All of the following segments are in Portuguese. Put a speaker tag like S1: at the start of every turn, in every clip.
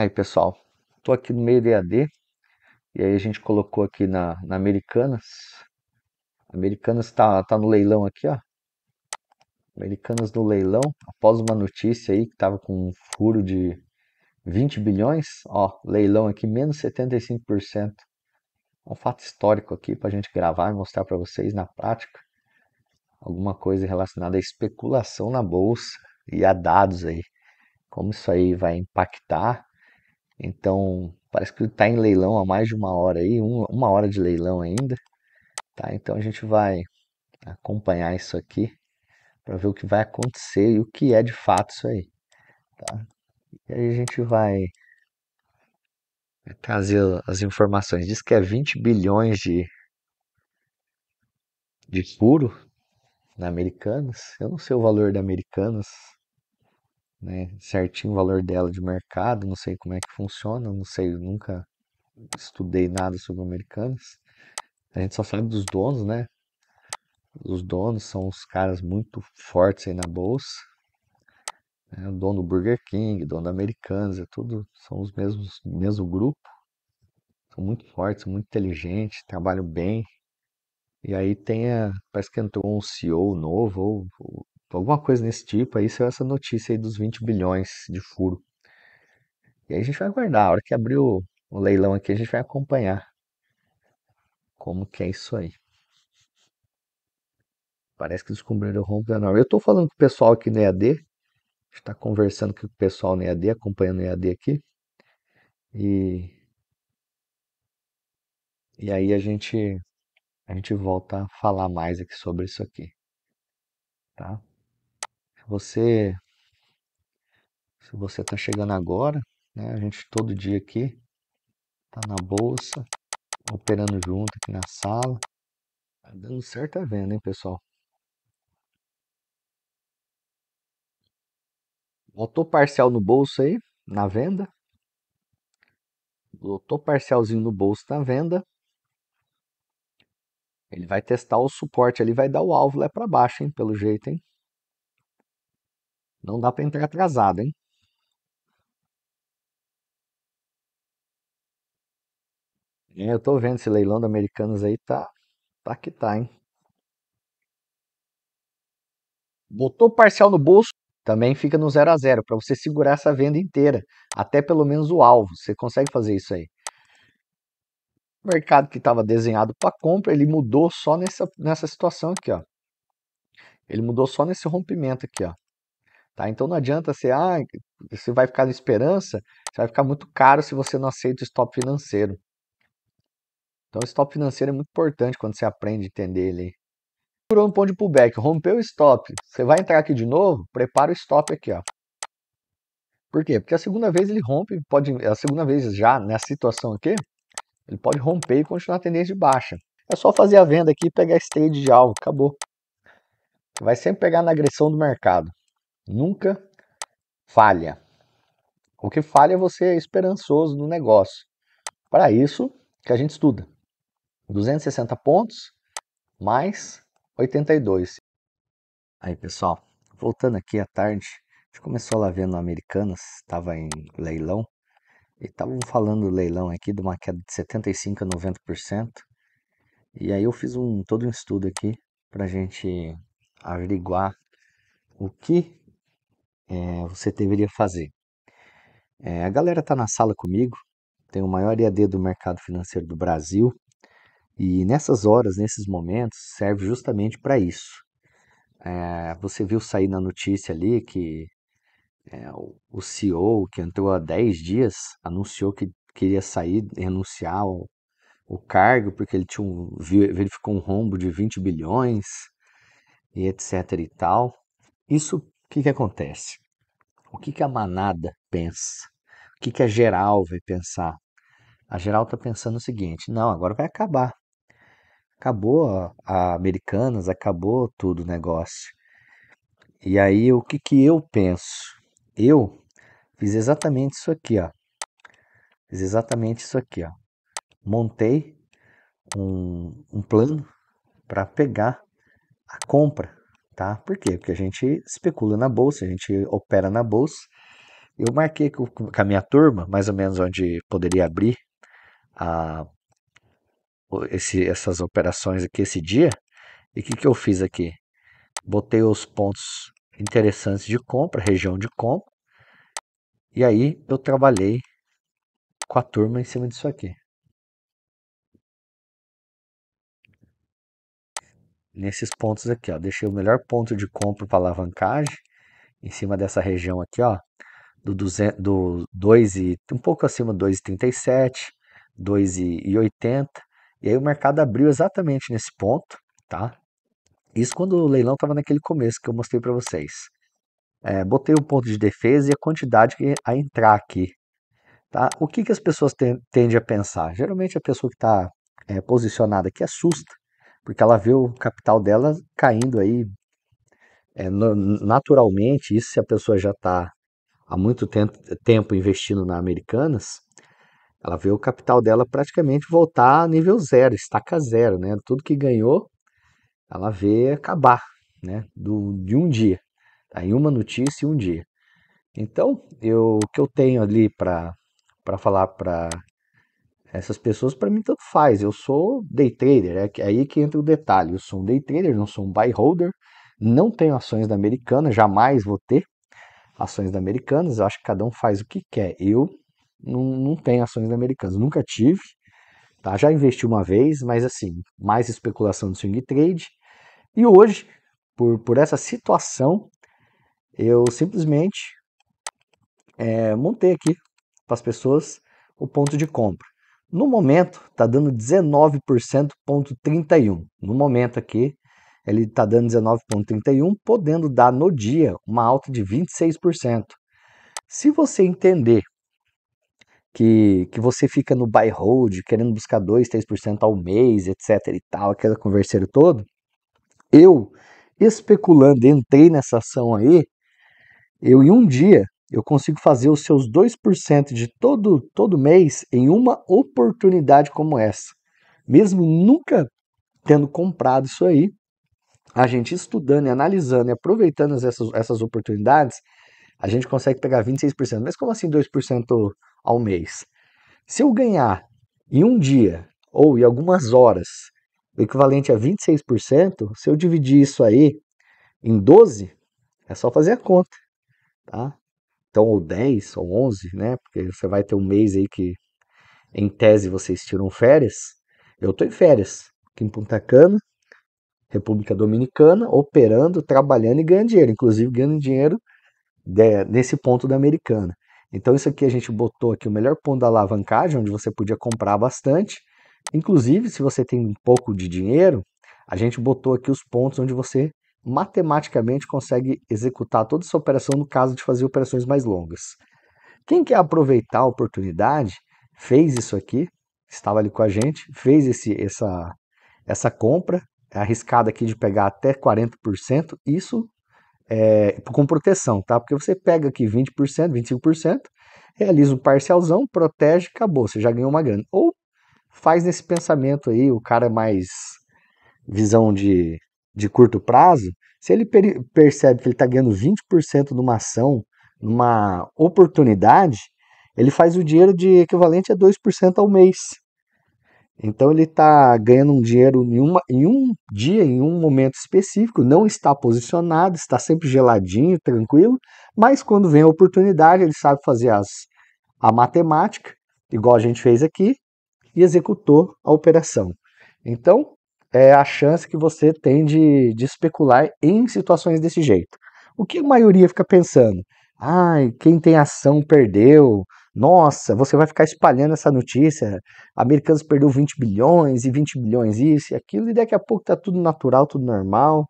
S1: Aí, pessoal, tô aqui no meio do EAD e aí a gente colocou aqui na, na Americanas. Americanas tá, tá no leilão aqui, ó. Americanas no leilão, após uma notícia aí que tava com um furo de 20 bilhões, ó, leilão aqui menos 75%. É um fato histórico aqui para a gente gravar e mostrar para vocês na prática alguma coisa relacionada à especulação na bolsa e a dados aí, como isso aí vai impactar então, parece que está em leilão há mais de uma hora aí, uma hora de leilão ainda. Tá? Então a gente vai acompanhar isso aqui para ver o que vai acontecer e o que é de fato isso aí. Tá? E aí a gente vai trazer as informações. Diz que é 20 bilhões de, de puro na Americanas. Eu não sei o valor da Americanas, né, certinho o valor dela de mercado, não sei como é que funciona, não sei, nunca estudei nada sobre Americanas. A gente só sabe dos donos, né? Os donos são os caras muito fortes aí na bolsa. Né? O dono do Burger King, dono da Americanas, é tudo, são os mesmos, mesmo grupo. São muito fortes, muito inteligentes, trabalham bem. E aí tem a, parece que entrou um CEO novo, ou, ou Tipo, alguma coisa nesse tipo, aí saiu essa notícia aí dos 20 bilhões de furo. E aí a gente vai aguardar, a hora que abrir o, o leilão aqui, a gente vai acompanhar como que é isso aí. Parece que descobriram o rombo da norma. Eu estou falando com o pessoal aqui no EAD, está conversando com o pessoal no EAD, acompanhando o EAD aqui. E, e aí a gente, a gente volta a falar mais aqui sobre isso aqui. Tá? você se você está chegando agora, né, a gente todo dia aqui tá na bolsa, operando junto aqui na sala. Tá dando certa venda, hein, pessoal? Botou parcial no bolso aí, na venda. Botou parcialzinho no bolso na venda. Ele vai testar o suporte ali, vai dar o alvo lá para baixo, hein, pelo jeito, hein? Não dá para entrar atrasado, hein? É, eu tô vendo esse leilão da Americanas aí, tá, tá que tá, hein? Botou parcial no bolso, também fica no 0 a 0 para você segurar essa venda inteira, até pelo menos o alvo. Você consegue fazer isso aí. O mercado que estava desenhado para compra, ele mudou só nessa, nessa situação aqui, ó. Ele mudou só nesse rompimento aqui, ó. Tá? Então não adianta ser, ah, você vai ficar na esperança, vai ficar muito caro se você não aceita o stop financeiro. Então o stop financeiro é muito importante quando você aprende a entender ele. Procurou um ponto de pullback, rompeu o stop, você vai entrar aqui de novo, prepara o stop aqui, ó. Por quê? Porque a segunda vez ele rompe, pode, a segunda vez já nessa situação aqui, ele pode romper e continuar a tendência de baixa. É só fazer a venda aqui e pegar a trade de alvo, acabou. Vai sempre pegar na agressão do mercado nunca falha. O que falha é você é esperançoso no negócio. Para isso que a gente estuda. 260 pontos mais 82. Aí, pessoal, voltando aqui à tarde, a gente começou lá vendo Americanas, estava em leilão, e estavam falando do leilão aqui de uma queda de 75% a 90%. E aí eu fiz um todo um estudo aqui para a gente averiguar o que eh, você deveria fazer? Eh, a galera está na sala comigo, tem o maior IAD do mercado financeiro do Brasil, e nessas horas, nesses momentos, serve justamente para isso. Eh, você viu sair na notícia ali que o CEO, que entrou há 10 dias, anunciou que queria sair, renunciar ao, o cargo, porque ele tinha um, verificou um rombo de 20 bilhões e etc e tal. Isso o que, que acontece? O que, que a manada pensa? O que, que a geral vai pensar? A geral está pensando o seguinte: não, agora vai acabar. Acabou a, a Americanas, acabou tudo o negócio. E aí, o que, que eu penso? Eu fiz exatamente isso aqui, ó. Fiz exatamente isso aqui, ó. Montei um, um plano para pegar a compra Tá? Por quê? Porque a gente especula na bolsa, a gente opera na bolsa. Eu marquei com, a minha turma, mais ou menos onde poderia abrir a, esse, essas operações aqui esse dia. E o que, que eu fiz aqui? Botei os pontos interessantes de compra, região de compra. E aí eu trabalhei com a turma em cima disso aqui. nesses pontos aqui, ó. Deixei o melhor ponto de compra para alavancagem em cima dessa região aqui, ó, do 200, do 2 e um pouco acima do 2,37, 2,80. E aí o mercado abriu exatamente nesse ponto, tá? Isso quando o leilão estava naquele começo que eu mostrei para vocês. É, botei o um ponto de defesa e a quantidade que a entrar aqui. Tá? O que, que as pessoas tendem a pensar? Geralmente a pessoa que está é, posicionada aqui assusta porque ela viu o capital dela caindo aí é, naturalmente, isso se a pessoa já está há muito tempo, tempo investindo na Americanas, ela vê o capital dela praticamente voltar a nível zero, estaca zero, né? Tudo que ganhou, ela vê acabar, né? Do, de um dia, tá? em uma notícia, um dia. Então, eu, o que eu tenho ali para falar para essas pessoas, para mim, tanto faz. Eu sou day trader, é, é aí que entra o detalhe. Eu sou um day trader, não sou um buy holder. Não tenho ações da americana, jamais vou ter ações da americanas. Eu acho que cada um faz o que quer. Eu não, não tenho ações da americanas, nunca tive. Tá? Já investi uma vez, mas assim, mais especulação no swing trade. E hoje, por, por essa situação, eu simplesmente é, montei aqui para as pessoas o ponto de compra. No momento, está dando 19,31. No momento aqui, ele está dando 19,31, podendo dar no dia uma alta de 26%. Se você entender que, que você fica no buy hold, querendo buscar 2, 3% ao mês, etc e tal, aquela converseira toda, eu especulando, entrei nessa ação aí, eu em um dia eu consigo fazer os seus 2% de todo, todo mês em uma oportunidade como essa. Mesmo nunca tendo comprado isso aí, a gente estudando e analisando e aproveitando essas, essas oportunidades, a gente consegue pegar 26%. Mas como assim 2% ao mês? Se eu ganhar em um dia ou em algumas horas o equivalente a 26%, se eu dividir isso aí em 12, é só fazer a conta. Tá? então, ou 10, ou 11, né? Porque você vai ter um mês aí que, em tese, vocês tiram férias. Eu estou em férias aqui em Punta Cana, República Dominicana, operando, trabalhando e ganhando dinheiro, inclusive ganhando dinheiro de, né, nesse ponto da Americana. Então, isso aqui a gente botou aqui o melhor ponto da alavancagem, onde você podia comprar bastante. Inclusive, se você tem um pouco de dinheiro, a gente botou aqui os pontos onde você matematicamente consegue executar toda essa operação no caso de fazer operações mais longas. Quem quer aproveitar a oportunidade fez isso aqui, estava ali com a gente, fez esse, essa, essa compra é arriscada aqui de pegar até 40%, isso é, com proteção, tá? Porque você pega aqui 20%, 25%, realiza o um parcialzão, protege, acabou, você já ganhou uma grana. Ou faz nesse pensamento aí, o cara é mais visão de de curto prazo, se ele percebe que ele está ganhando 20% numa ação, numa oportunidade, ele faz o dinheiro de equivalente a 2% ao mês. Então ele está ganhando um dinheiro em, uma, em, um dia, em um momento específico, não está posicionado, está sempre geladinho, tranquilo, mas quando vem a oportunidade, ele sabe fazer as, a matemática, igual a gente fez aqui, e executou a operação. Então, é, a chance que você tem de, de especular em situações desse jeito. O que a maioria fica pensando? Ai, quem tem ação perdeu. Nossa, você vai ficar espalhando essa notícia. Americanos perdeu 20 bilhões e 20 bilhões isso e aquilo, e daqui a pouco tá tudo natural, tudo normal.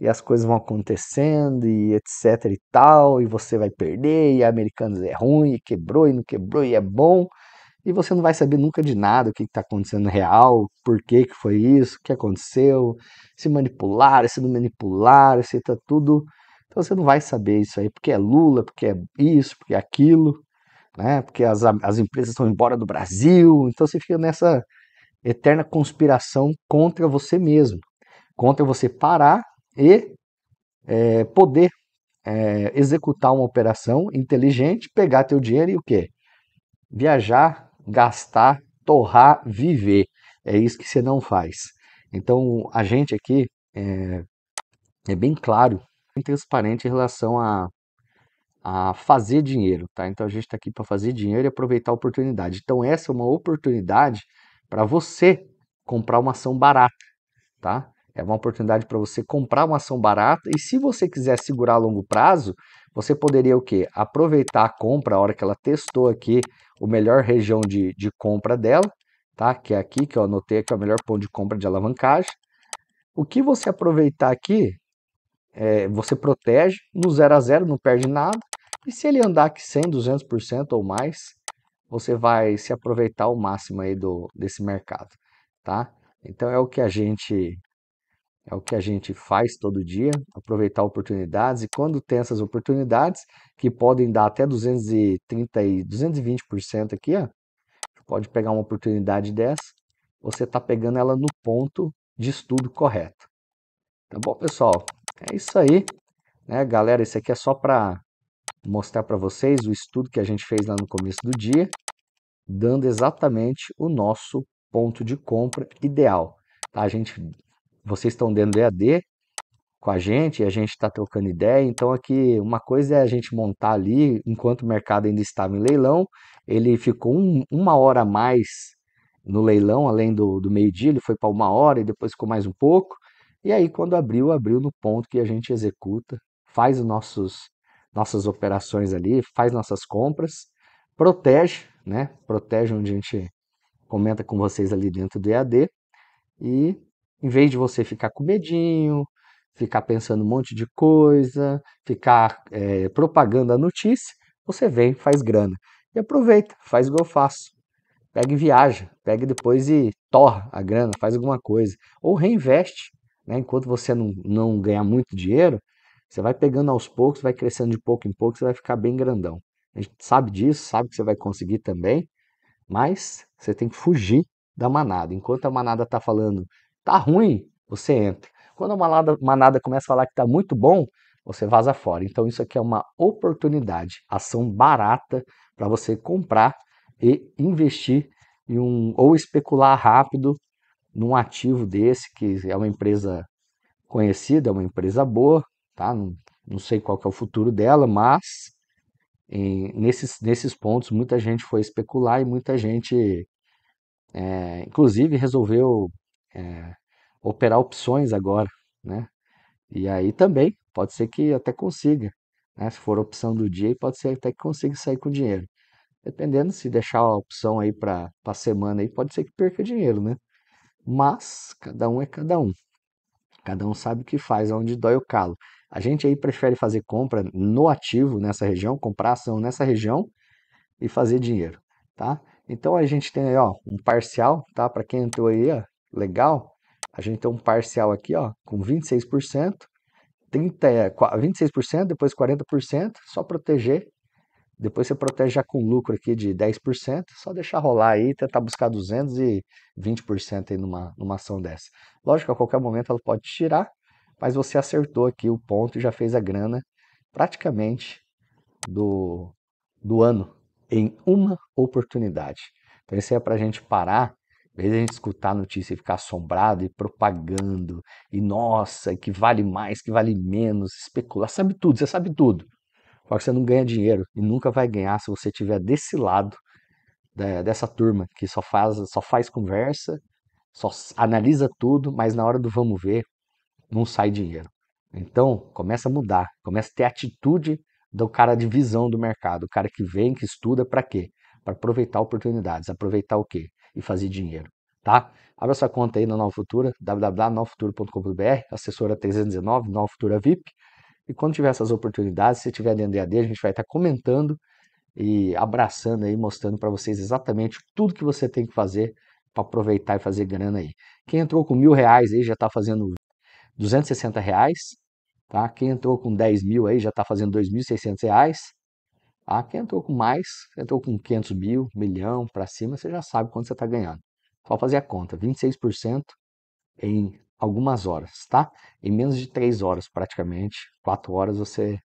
S1: E as coisas vão acontecendo e etc e tal, e você vai perder, e Americanos é ruim, e quebrou, e não quebrou, e é bom e você não vai saber nunca de nada o que está acontecendo real, por que, que foi isso, o que aconteceu, se manipular, se não manipular, se está tudo. Então você não vai saber isso aí, porque é Lula, porque é isso, porque é aquilo, né? porque as, as empresas estão embora do Brasil, então você fica nessa eterna conspiração contra você mesmo, contra você parar e é, poder é, executar uma operação inteligente, pegar teu dinheiro e o quê? Viajar gastar, torrar, viver. É isso que você não faz. Então, a gente aqui é, é bem claro, bem transparente em relação a, a fazer dinheiro, tá? Então, a gente está aqui para fazer dinheiro e aproveitar a oportunidade. Então, essa é uma oportunidade para você comprar uma ação barata, tá? É uma oportunidade para você comprar uma ação barata e se você quiser segurar a longo prazo, você poderia o quê? Aproveitar a compra a hora que ela testou aqui o melhor região de, de compra dela, tá? Que é aqui que eu anotei que é o melhor ponto de compra de alavancagem. O que você aproveitar aqui, é, você protege no zero a zero, não perde nada. E se ele andar aqui 100, 200% ou mais, você vai se aproveitar o máximo aí do, desse mercado, tá? Então é o que a gente é o que a gente faz todo dia, aproveitar oportunidades e quando tem essas oportunidades, que podem dar até 230 e 220% aqui, ó, pode pegar uma oportunidade dessa, você está pegando ela no ponto de estudo correto. Tá bom, pessoal? É isso aí. Né, galera, isso aqui é só para mostrar para vocês o estudo que a gente fez lá no começo do dia, dando exatamente o nosso ponto de compra ideal. Tá? A gente vocês estão dentro do EAD com a gente, a gente está trocando ideia. Então, aqui, uma coisa é a gente montar ali, enquanto o mercado ainda estava em leilão, ele ficou um, uma hora a mais no leilão, além do, do meio-dia, ele foi para uma hora e depois ficou mais um pouco. E aí, quando abriu, abriu no ponto que a gente executa, faz os nossos, nossas operações ali, faz nossas compras, protege, né? Protege onde a gente comenta com vocês ali dentro do EAD e em vez de você ficar com medinho, ficar pensando um monte de coisa, ficar é, propagando a notícia, você vem, faz grana. E aproveita, faz que eu faço. Pega e viaja, pega depois e torra a grana, faz alguma coisa. Ou reinveste, né? enquanto você não, não ganhar muito dinheiro, você vai pegando aos poucos, vai crescendo de pouco em pouco, você vai ficar bem grandão. A gente sabe disso, sabe que você vai conseguir também, mas você tem que fugir da manada. Enquanto a manada está falando Tá ruim, você entra. Quando a manada, manada começa a falar que tá muito bom, você vaza fora. Então isso aqui é uma oportunidade, ação barata para você comprar e investir em um ou especular rápido num ativo desse que é uma empresa conhecida, é uma empresa boa, tá? Não, não sei qual é o futuro dela, mas em, nesses, nesses pontos muita gente foi especular e muita gente, é, inclusive, resolveu é, operar opções agora, né? E aí também pode ser que até consiga, né? Se for opção do dia, pode ser até que consiga sair com dinheiro. Dependendo se deixar a opção aí para a semana aí, pode ser que perca dinheiro, né? Mas cada um é cada um. Cada um sabe o que faz, onde dói o calo. A gente aí prefere fazer compra no ativo nessa região, comprar ação nessa região e fazer dinheiro, tá? Então a gente tem aí, ó, um parcial, tá? Para quem entrou aí, ó, legal, a gente tem um parcial aqui, ó, com 26%, 30, 26%, depois 40%, só proteger. Depois você protege já com lucro aqui de 10%, só deixar rolar aí, tentar buscar 220% aí numa, numa ação dessa. Lógico, a qualquer momento ela pode tirar, mas você acertou aqui o ponto e já fez a grana praticamente do, do ano em uma oportunidade. Então isso é para a gente parar vez de a gente escutar a notícia e ficar assombrado e propagando, e nossa, que vale mais, que vale menos, especular, sabe tudo, você sabe tudo. Só que você não ganha dinheiro e nunca vai ganhar se você tiver desse lado da, dessa turma que só faz, só faz conversa, só analisa tudo, mas na hora do vamos ver, não sai dinheiro. Então, começa a mudar, começa a ter a atitude do cara de visão do mercado, o cara que vem, que estuda para quê? Para aproveitar oportunidades. Aproveitar o quê? e fazer dinheiro, tá? Abra sua conta aí na Nova Futura, www.novafuturo.com.br, assessora 319, Nova Futura VIP. E quando tiver essas oportunidades, se tiver dentro de EAD, a gente vai estar comentando e abraçando aí, mostrando para vocês exatamente tudo que você tem que fazer para aproveitar e fazer grana aí. Quem entrou com mil reais aí já está fazendo 260 reais, tá? Quem entrou com 10 mil aí já está fazendo 2.600 reais. Ah, quem entrou com mais, entrou com 500 mil, milhão para cima, você já sabe quanto você está ganhando. Só fazer a conta, 26% em algumas horas, tá? Em menos de 3 horas, praticamente, 4 horas você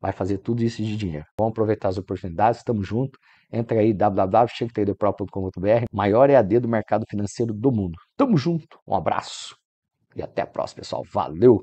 S1: vai fazer tudo isso de dinheiro. Vamos aproveitar as oportunidades, estamos juntos. Entra aí www.checktraderpro.com.br, maior EAD do mercado financeiro do mundo. Tamo junto, um abraço e até a próxima, pessoal. Valeu!